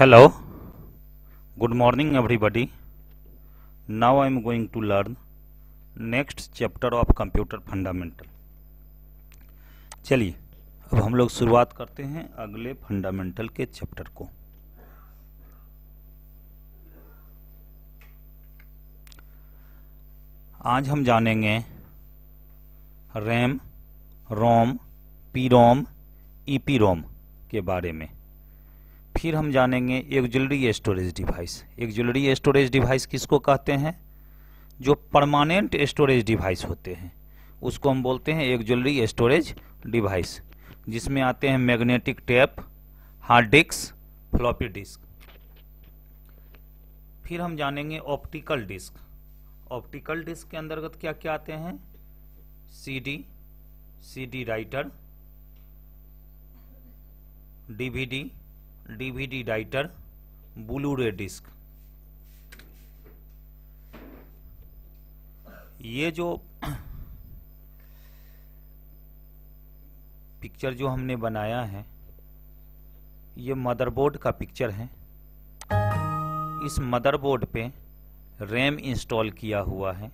hello good morning everybody now i am going to learn next chapter of computer fundamental चलिए अब हम लोग शुरुआत करते हैं अगले फंडामेंटल के चैप्टर को आज हम जानेंगे RAM ROM PROM EPROM के बारे में फिर हम जानेंगे auxiliary storage device auxiliary storage device किसको कहते हैं जो परमानेंट स्टोरेज डिवाइस होते हैं उसको हम बोलते हैं एक्जुलरी स्टोरेज डिवाइस जिसमें आते हैं magnetic tape hard disk floppy disk फिर हम जानेंगे ऑप्टिकल डिस्क ऑप्टिकल डिस्क के अंतर्गत क्या क्या आते हैं CD, CD writer, DVD, DVD writer blu ray disc ये जो पिक्चर जो हमने बनाया है ये मदरबोर्ड का पिक्चर है इस मदरबोर्ड पे रैम इंस्टॉल किया हुआ है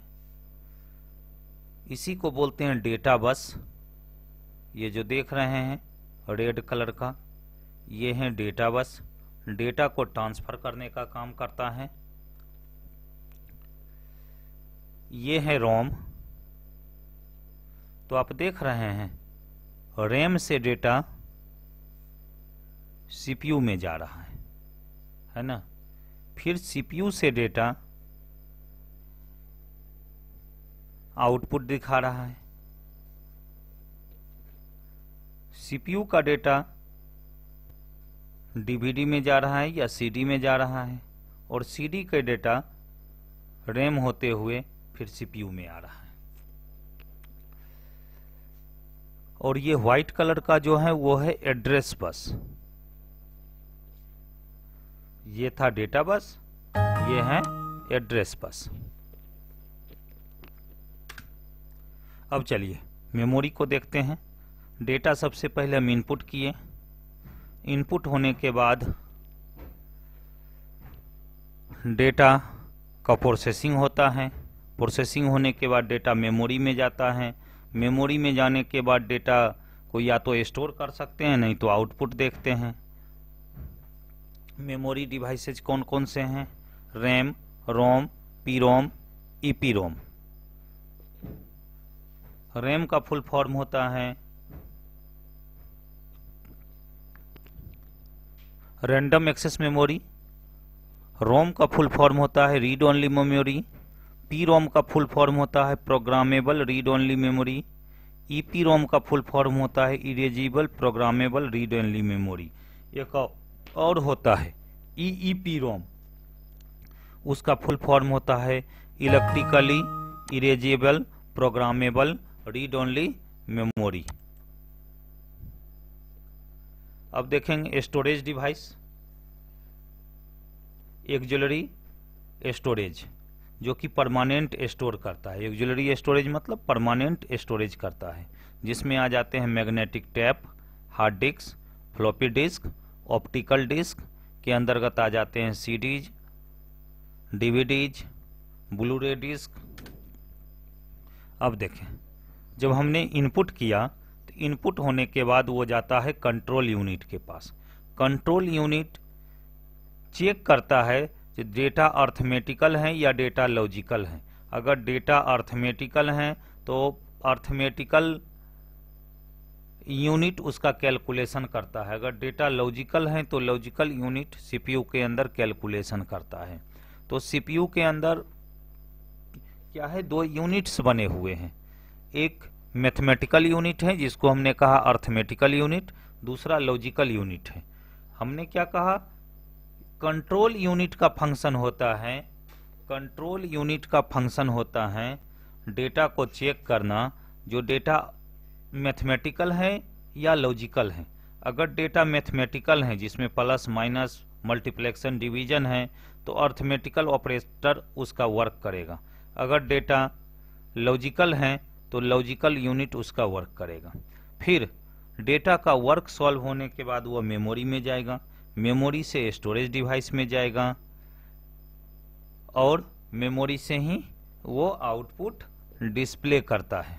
इसी को बोलते हैं डेटा बस ये जो देख रहे हैं रेड कलर का ये हैं डेटा बस डेटा को ट्रांसफ़र करने का काम करता है ये है रोम तो आप देख रहे हैं रैम से डेटा सीपीयू में जा रहा है है ना फिर सीपीयू से डेटा आउटपुट दिखा रहा है सीपीयू का डेटा डीवीडी में जा रहा है या सीडी में जा रहा है और सीडी का डेटा रैम होते हुए फिर सीपीयू में आ रहा है और ये व्हाइट कलर का जो है वो है एड्रेस बस ये था डेटा बस ये है एड्रेस बस अब चलिए मेमोरी को देखते हैं डेटा सबसे पहले हम इनपुट किए इनपुट होने के बाद डेटा का प्रोसेसिंग होता है प्रोसेसिंग होने के बाद डेटा मेमोरी में जाता है मेमोरी में जाने के बाद डेटा को या तो स्टोर कर सकते हैं नहीं तो आउटपुट देखते हैं मेमोरी डिवाइसेज कौन कौन से हैं RAM ROM PROM EPROM RAM का फुल फॉर्म होता है रैंडम एक्सेस मेमोरी रोम का फुल फॉर्म होता है read only memory P ROM का फुल फॉर्म होता है programmable read only memory P ROM का फुल फॉर्म होता है erasable programmable read only memory एक और होता है ई ई पी रोम उसका फुल फॉर्म होता है electrically erasable programmable read only memory अब देखेंगे स्टोरेज डिवाइस एक्जुलरी स्टोरेज जो कि परमानेंट स्टोर करता है एक्जुलरी स्टोरेज मतलब परमानेंट स्टोरेज करता है जिसमें आ जाते हैं magnetic tape hard disk floppy disk optical disc के अंतर्गत आ जाते हैं CDs DVDs blu ray disc अब देखें जब हमने इनपुट किया इनपुट होने के बाद वो जाता है कंट्रोल यूनिट के पास कंट्रोल यूनिट चेक करता है कि डेटा अर्थमेटिकल हैं या डेटा लॉजिकल हैं अगर डेटा अर्थमेटिकल हैं तो अर्थमेटिकल यूनिट उसका कैलकुलेशन करता है अगर डेटा लॉजिकल है तो लॉजिकल यूनिट सीपीयू के अंदर कैलकुलेशन करता है तो सीपीयू के अंदर क्या है दो यूनिट्स बने हुए हैं एक मैथमेटिकल यूनिट है जिसको हमने कहा अर्थमेटिकल यूनिट दूसरा लॉजिकल यूनिट है हमने क्या कहा कंट्रोल यूनिट का फंक्शन होता है कंट्रोल यूनिट का फंक्शन होता है डेटा को चेक करना जो डेटा मैथमेटिकल है या लॉजिकल है अगर डेटा मैथमेटिकल है जिसमें प्लस माइनस मल्टीप्लेक्शन डिवीजन है तो अर्थमेटिकल ऑपरेटर उसका वर्क करेगा अगर डेटा लॉजिकल है तो लॉजिकल यूनिट उसका वर्क करेगा फिर डेटा का वर्क सॉल्व होने के बाद वह मेमोरी में जाएगा मेमोरी से स्टोरेज डिवाइस में जाएगा और मेमोरी से ही वो आउटपुट डिस्प्ले करता है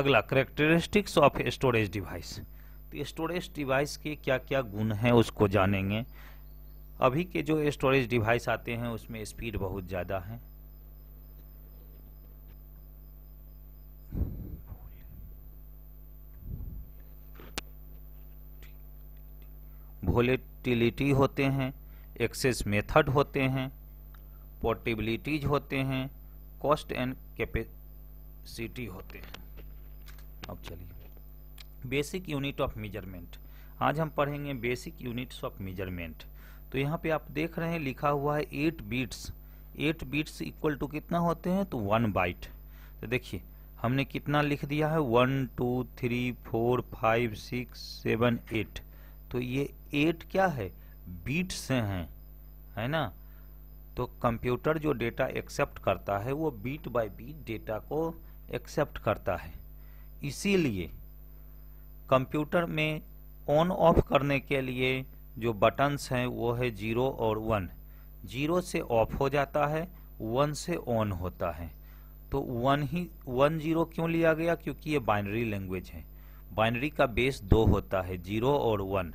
अगला करेक्टरिस्टिक्स ऑफ स्टोरेज डिवाइस तो स्टोरेज डिवाइस के क्या क्या गुण हैं उसको जानेंगे अभी के जो स्टोरेज डिवाइस आते हैं उसमें स्पीड बहुत ज़्यादा है वोलेटिलिटी होते हैं एक्सेस मेथड होते हैं पोर्टेबिलिटीज होते हैं कॉस्ट एंड कैपेसिटी होते हैं अब चलिए बेसिक यूनिट ऑफ मेजरमेंट आज हम पढ़ेंगे बेसिक यूनिट्स ऑफ मेजरमेंट तो यहाँ पे आप देख रहे हैं लिखा हुआ है eight bits eight bits equal to कितना होते हैं तो वन बाइट तो देखिए हमने कितना लिख दिया है one two three four five six seven eight तो ये एट क्या है बीट से हैं है ना तो कंप्यूटर जो डेटा एक्सेप्ट करता है वो बीट बाय बीट डेटा को एक्सेप्ट करता है इसीलिए कंप्यूटर में ऑन ऑफ करने के लिए जो बटन्स हैं वो है जीरो और वन जीरो से ऑफ हो जाता है वन से ऑन होता है तो वन ही वन जीरो क्यों लिया गया क्योंकि ये बाइनरी लैंग्वेज है बाइनरी का बेस दो होता है जीरो और वन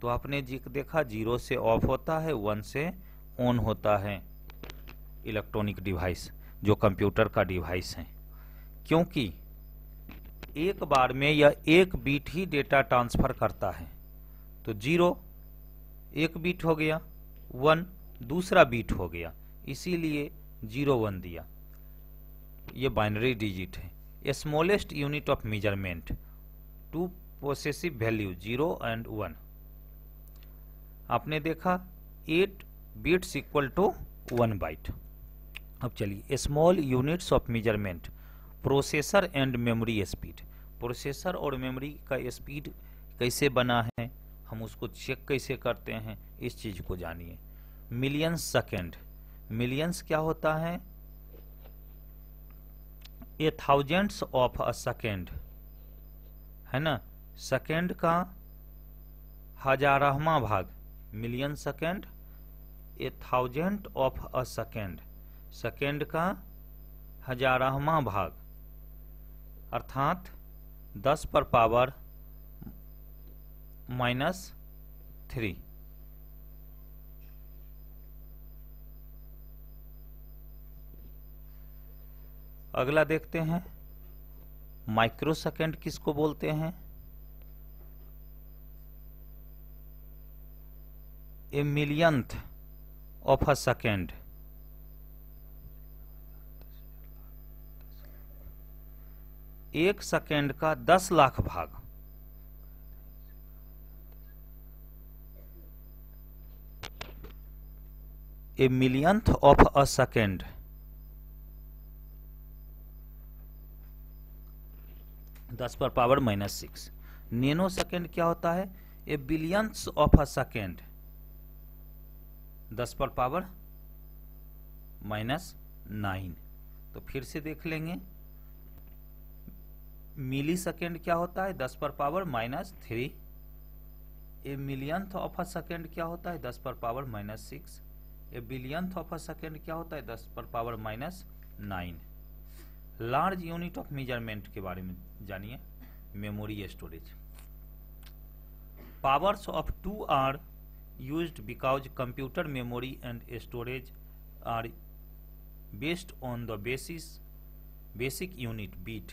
तो आपने देखा जीरो से ऑफ होता है वन से ऑन होता है इलेक्ट्रॉनिक डिवाइस जो कंप्यूटर का डिवाइस है क्योंकि एक बार में यह एक बीट ही डेटा ट्रांसफ़र करता है तो जीरो एक बीट हो गया वन दूसरा बीट हो गया इसीलिए जीरो वन दिया ये बाइनरी डिजिट है smallest unit of measurement two possessive value zero and one आपने देखा eight bits equal to one byte अब चलिए small units of measurement processor and memory speed processor और मेमोरी का स्पीड कैसे बना है हम उसको चेक कैसे करते हैं इस चीज़ को जानिए मिलियंस सेकेंड मिलियंस क्या होता है a thousandths of a second है ना सेकेंड का हजारहवा भाग million second a thousand of a second second का हजारहवा भाग अर्थात दस पर पावर माइनस थ्री अगला देखते हैं माइक्रोसेकेंड किसको बोलते हैं a millionth of a second एक सेकेंड का दस लाख भाग a millionth of a second दस पर power minus six nanosecond क्या होता है a billions of a second दस पर पावर माइनस नाइन तो फिर से देख लेंगे मिली सेकेंड क्या होता है दस पर power minus three a millionth of a second क्या होता है दस पर power minus six a billionth of a second क्या होता है दस पर power minus nine large unit of measurement के बारे में जानिए memory storage powers of two are use because computer memory and storage are based on the basis basic unit bit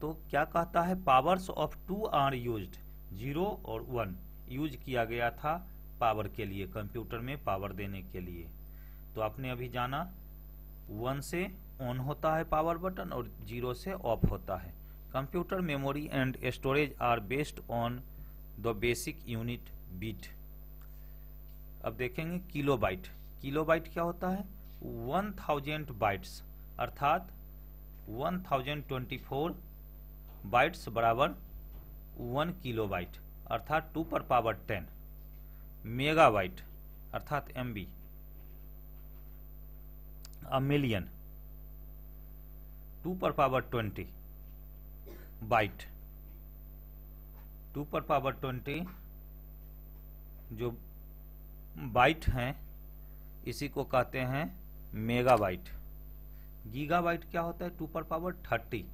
तो क्या कहता है powers of two are used zero और one use किया गया था पावर के लिए कंप्यूटर में पावर देने के लिए तो आपने अभी जाना वन से ऑन होता है पावर बटन और जीरो से ऑफ होता है computer memory and storage are based on the basic unit bit अब देखेंगे किलो बाइट किलो बाइट क्या होता है वन थाउजेंड बाइट्स अर्थात one thousand twenty four bytes बराबर वन किलो बाइट अर्थात टू पर पावर टेन मेगाबाइट अर्थात M B a million two पर पावर ट्वेंटी बाइट टू पर पावर ट्वेंटी जो बाइट हैं इसी को कहते हैं मेगा बाइट गीगा क्या होता है टू पर पावर थर्टी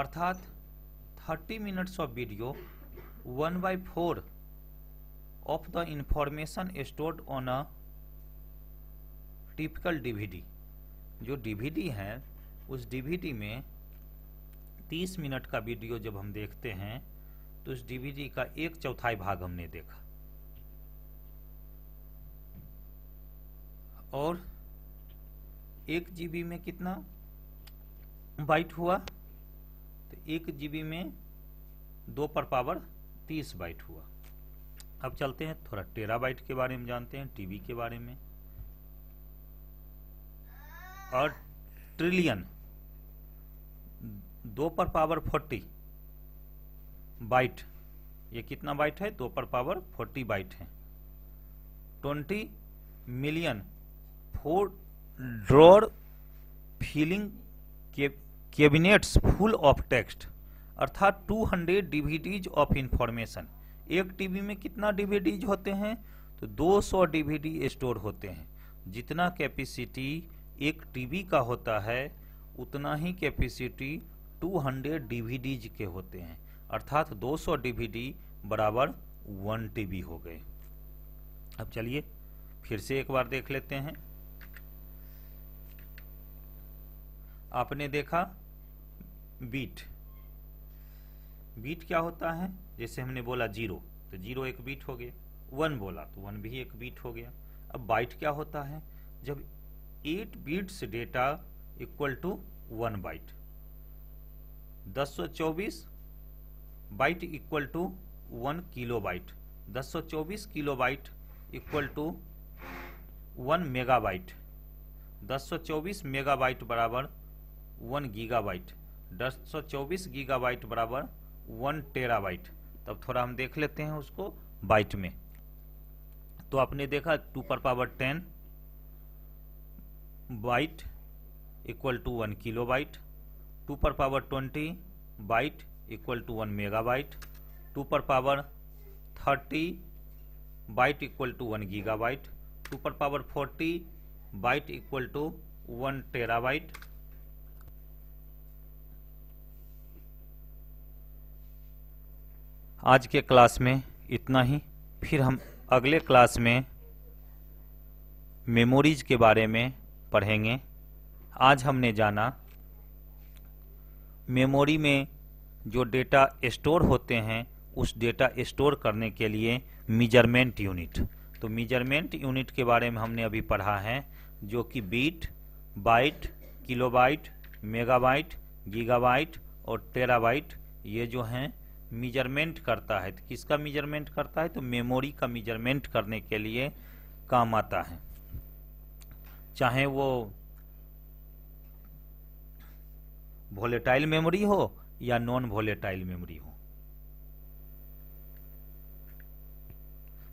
अर्थात thirty minutes of video one by four of the information stored on a typical DVD जो डीवीडी है उस डीवीडी में 30 मिनट का वीडियो जब हम देखते हैं तो उस डीवीडी का एक चौथाई भाग हमने देखा और एक जीबी में कितना बाइट हुआ तो एक जीबी में दो पर पावर तीस बाइट हुआ अब चलते हैं थोड़ा टेरा बाइट के बारे में जानते हैं टीबी के बारे में और ट्रिलियन दो पर पावर फोर्टी बाइट ये कितना बाइट है दो पर पावर फोर्टी बाइट है twenty million four drawer filing cabinets full of text अर्थात two hundred DVDs of information एक टीवी में कितना डिविडीज होते हैं तो दो सौ डीवीडी स्टोर होते हैं जितना कैपेसिटी एक टीवी का होता है उतना ही कैपेसिटी 200 हंड्रेड के होते हैं अर्थात 200 सौ बराबर 1 टीबी हो गए अब चलिए फिर से एक बार देख लेते हैं आपने देखा बीट बीट क्या होता है जैसे हमने बोला जीरो तो जीरो एक बीट हो गया वन बोला तो वन भी एक बीट हो गया अब बाइट क्या होता है जब eight bits data equal to one byte दस सौ चौबीस byte equal to one kilobyte दस सौ चौबीस kilobyte equal to one megabyte दस सौ चौबीस मेगा बाइट बराबर वन गीगा बाइट दस सौ चौबीस गीगा बाइट बराबर वन टेरा बाइट तब थोड़ा हम देख लेते हैं उसको बाइट में तो आपने देखा टू पर power ten byte equal to one kilobyte two पर power twenty byte equal to one megabyte two पर power thirty byte equal to one gigabyte two पर power forty byte equal to one terabyte आज के class में इतना ही फिर हम अगले क्लास में मेमोरीज के बारे में पढ़ेंगे आज हमने जाना मेमोरी में जो डेटा स्टोर होते हैं उस डेटा स्टोर करने के लिए मेजरमेंट यूनिट तो मेजरमेंट यूनिट के बारे में हमने अभी पढ़ा है जो कि bit byte kilobyte megabyte gigabyte और टेराबाइट ये जो हैं मेजरमेंट करता है तो किसका मेजरमेंट करता है तो मेमोरी का मेजरमेंट करने के लिए काम आता है चाहे वो वोलेटाइल मेमोरी हो या नॉन वोलेटाइल मेमोरी हो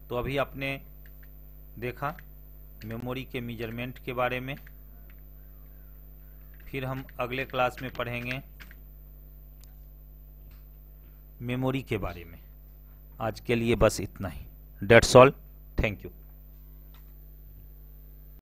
तो अभी आपने देखा मेमोरी के मेजरमेंट के बारे में फिर हम अगले क्लास में पढ़ेंगे मेमोरी के बारे में आज के लिए बस इतना ही डेट्स ऑल थैंक यू